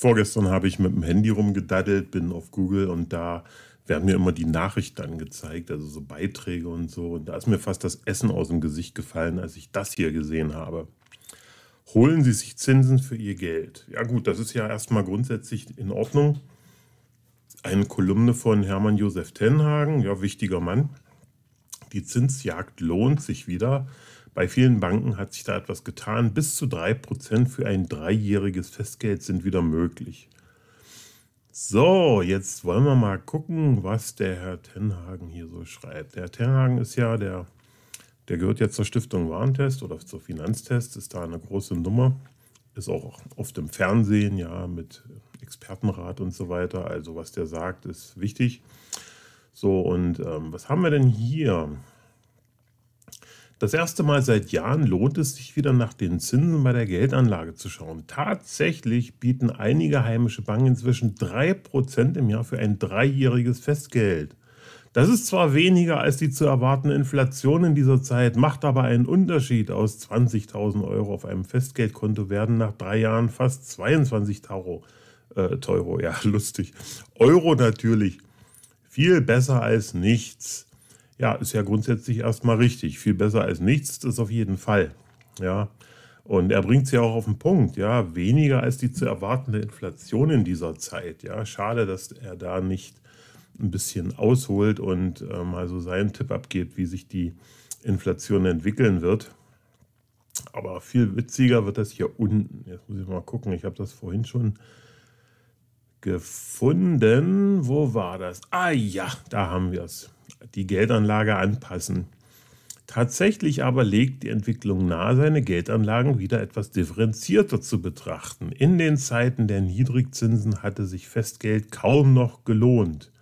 vorgestern habe ich mit dem Handy rumgedaddelt, bin auf Google und da werden mir immer die Nachrichten angezeigt, also so Beiträge und so. Und da ist mir fast das Essen aus dem Gesicht gefallen, als ich das hier gesehen habe. Holen Sie sich Zinsen für Ihr Geld. Ja gut, das ist ja erstmal grundsätzlich in Ordnung. Eine Kolumne von Hermann Josef Tenhagen, ja wichtiger Mann. Die Zinsjagd lohnt sich wieder. Bei vielen Banken hat sich da etwas getan. Bis zu 3% für ein dreijähriges Festgeld sind wieder möglich. So, jetzt wollen wir mal gucken, was der Herr Tenhagen hier so schreibt. Der Herr Tenhagen ist ja der, der gehört ja zur Stiftung Warentest oder zur Finanztest, ist da eine große Nummer. Ist auch oft im Fernsehen, ja, mit Expertenrat und so weiter. Also, was der sagt, ist wichtig. So, und ähm, was haben wir denn hier? Das erste Mal seit Jahren lohnt es sich wieder nach den Zinsen bei der Geldanlage zu schauen. Tatsächlich bieten einige heimische Banken inzwischen 3% im Jahr für ein dreijähriges Festgeld. Das ist zwar weniger als die zu erwartende Inflation in dieser Zeit, macht aber einen Unterschied. Aus 20.000 Euro auf einem Festgeldkonto werden nach drei Jahren fast 22 Euro. Äh, Euro, ja, lustig. Euro natürlich. Viel besser als nichts. Ja, ist ja grundsätzlich erstmal richtig. Viel besser als nichts, das ist auf jeden Fall. Ja. Und er bringt es ja auch auf den Punkt, ja, weniger als die zu erwartende Inflation in dieser Zeit. Ja, schade, dass er da nicht ein bisschen ausholt und äh, mal so seinen Tipp abgeht, wie sich die Inflation entwickeln wird. Aber viel witziger wird das hier unten. Jetzt muss ich mal gucken, ich habe das vorhin schon gefunden. Wo war das? Ah ja, da haben wir es. Die Geldanlage anpassen. Tatsächlich aber legt die Entwicklung nahe, seine Geldanlagen wieder etwas differenzierter zu betrachten. In den Zeiten der Niedrigzinsen hatte sich Festgeld kaum noch gelohnt.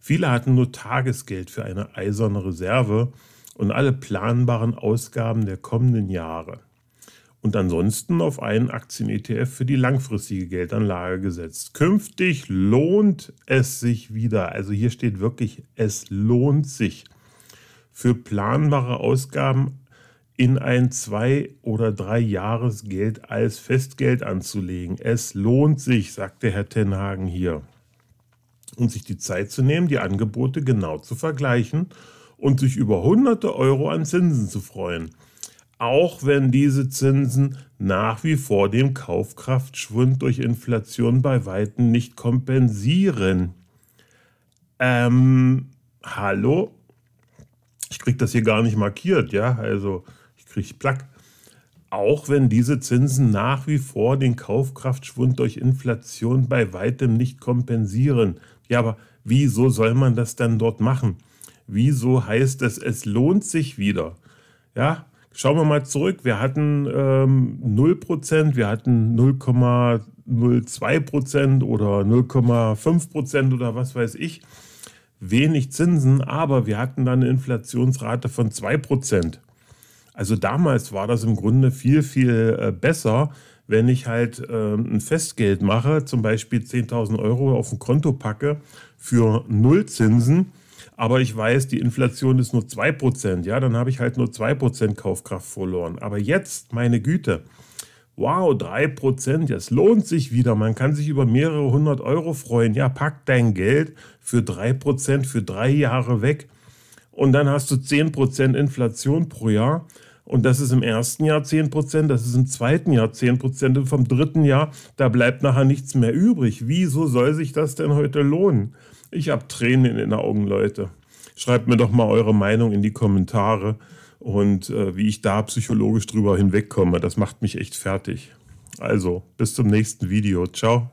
Viele hatten nur Tagesgeld für eine eiserne Reserve und alle planbaren Ausgaben der kommenden Jahre und ansonsten auf einen Aktien-ETF für die langfristige Geldanlage gesetzt. Künftig lohnt es sich wieder. Also hier steht wirklich, es lohnt sich für planbare Ausgaben in ein zwei oder drei Jahresgeld als Festgeld anzulegen. Es lohnt sich, sagte Herr Tenhagen hier. Und sich die Zeit zu nehmen, die Angebote genau zu vergleichen und sich über hunderte Euro an Zinsen zu freuen auch wenn diese Zinsen nach wie vor den Kaufkraftschwund durch Inflation bei Weitem nicht kompensieren. Ähm, hallo? Ich kriege das hier gar nicht markiert, ja? Also, ich kriege Plack. Auch wenn diese Zinsen nach wie vor den Kaufkraftschwund durch Inflation bei weitem nicht kompensieren. Ja, aber wieso soll man das dann dort machen? Wieso heißt es, es lohnt sich wieder? Ja, Schauen wir mal zurück. Wir hatten ähm, 0%, wir hatten 0,02% oder 0,5% oder was weiß ich. Wenig Zinsen, aber wir hatten dann eine Inflationsrate von 2%. Also damals war das im Grunde viel, viel äh, besser, wenn ich halt ähm, ein Festgeld mache, zum Beispiel 10.000 Euro auf ein Konto packe für Nullzinsen aber ich weiß, die Inflation ist nur 2%, ja, dann habe ich halt nur 2% Kaufkraft verloren. Aber jetzt, meine Güte, wow, 3%, das lohnt sich wieder, man kann sich über mehrere hundert Euro freuen. Ja, pack dein Geld für 3% für drei Jahre weg und dann hast du 10% Inflation pro Jahr. Und das ist im ersten Jahr 10 Prozent, das ist im zweiten Jahr 10 Prozent und vom dritten Jahr, da bleibt nachher nichts mehr übrig. Wieso soll sich das denn heute lohnen? Ich habe Tränen in den Augen, Leute. Schreibt mir doch mal eure Meinung in die Kommentare und äh, wie ich da psychologisch drüber hinwegkomme. Das macht mich echt fertig. Also, bis zum nächsten Video. Ciao.